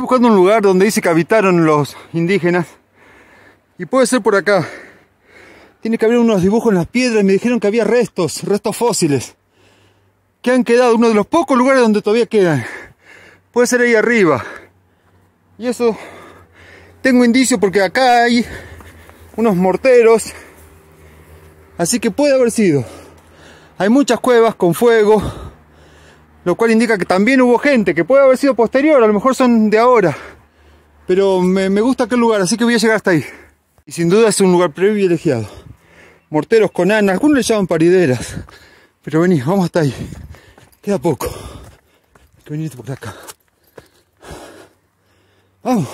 buscando un lugar donde dice que habitaron los indígenas. Y puede ser por acá. Tiene que haber unos dibujos en las piedras. Me dijeron que había restos, restos fósiles. Que han quedado, uno de los pocos lugares donde todavía quedan. Puede ser ahí arriba. Y eso tengo indicio porque acá hay unos morteros. Así que puede haber sido. Hay muchas cuevas con fuego lo cual indica que también hubo gente, que puede haber sido posterior, a lo mejor son de ahora. Pero me, gusta aquel lugar, así que voy a llegar hasta ahí. Y sin duda es un lugar privilegiado. Morteros con anas, algunos le llaman parideras. Pero vení, vamos hasta ahí. Queda poco. Hay que venir por acá. Vamos,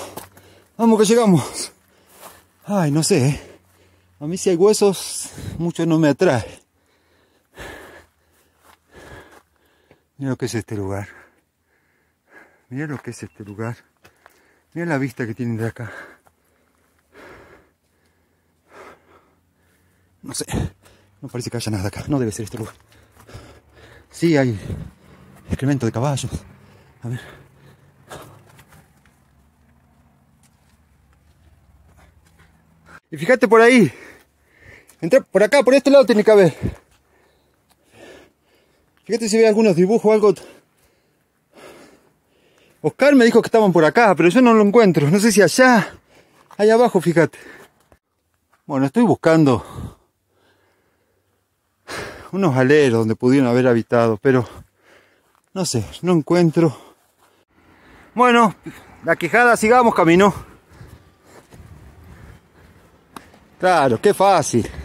vamos que llegamos. Ay, no sé. ¿eh? A mí si hay huesos, mucho no me atrae. Mira lo que es este lugar. Mira lo que es este lugar. Mira la vista que tienen de acá. No sé. No parece que haya nada acá. No debe ser este lugar. Sí, hay excremento de caballos. A ver. Y fíjate por ahí. Entra por acá, por este lado tiene que haber. Fíjate si ve algunos dibujos algo. Oscar me dijo que estaban por acá, pero yo no lo encuentro. No sé si allá, allá abajo, fíjate. Bueno, estoy buscando unos aleros donde pudieron haber habitado, pero no sé, no encuentro. Bueno, la quejada, sigamos camino. Claro, qué fácil.